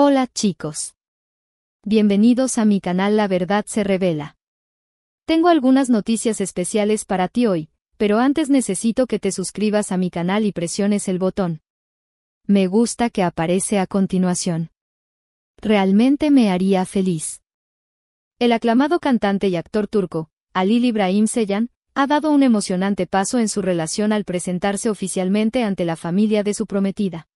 Hola chicos. Bienvenidos a mi canal La Verdad se Revela. Tengo algunas noticias especiales para ti hoy, pero antes necesito que te suscribas a mi canal y presiones el botón. Me gusta que aparece a continuación. Realmente me haría feliz. El aclamado cantante y actor turco, Alil Ibrahim Seyan, ha dado un emocionante paso en su relación al presentarse oficialmente ante la familia de su prometida.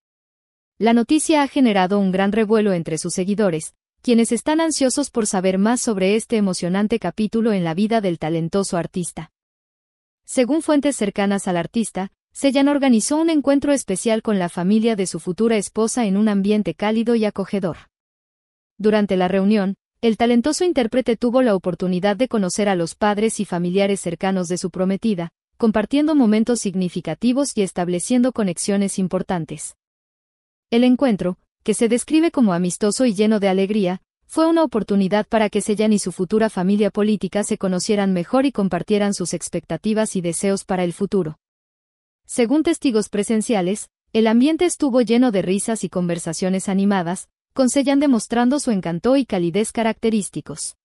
La noticia ha generado un gran revuelo entre sus seguidores, quienes están ansiosos por saber más sobre este emocionante capítulo en la vida del talentoso artista. Según fuentes cercanas al artista, Sellan organizó un encuentro especial con la familia de su futura esposa en un ambiente cálido y acogedor. Durante la reunión, el talentoso intérprete tuvo la oportunidad de conocer a los padres y familiares cercanos de su prometida, compartiendo momentos significativos y estableciendo conexiones importantes. El encuentro, que se describe como amistoso y lleno de alegría, fue una oportunidad para que Sellan y su futura familia política se conocieran mejor y compartieran sus expectativas y deseos para el futuro. Según testigos presenciales, el ambiente estuvo lleno de risas y conversaciones animadas, con Sellan demostrando su encanto y calidez característicos.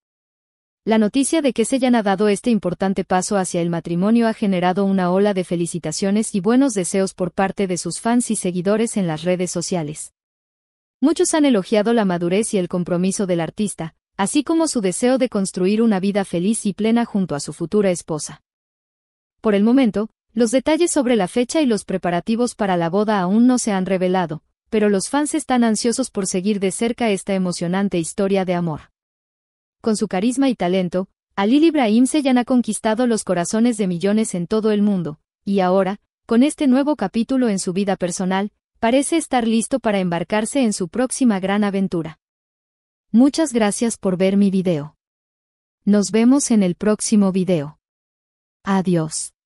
La noticia de que se hayan dado este importante paso hacia el matrimonio ha generado una ola de felicitaciones y buenos deseos por parte de sus fans y seguidores en las redes sociales. Muchos han elogiado la madurez y el compromiso del artista, así como su deseo de construir una vida feliz y plena junto a su futura esposa. Por el momento, los detalles sobre la fecha y los preparativos para la boda aún no se han revelado, pero los fans están ansiosos por seguir de cerca esta emocionante historia de amor con su carisma y talento, Alil Ibrahim ya ha conquistado los corazones de millones en todo el mundo, y ahora, con este nuevo capítulo en su vida personal, parece estar listo para embarcarse en su próxima gran aventura. Muchas gracias por ver mi video. Nos vemos en el próximo video. Adiós.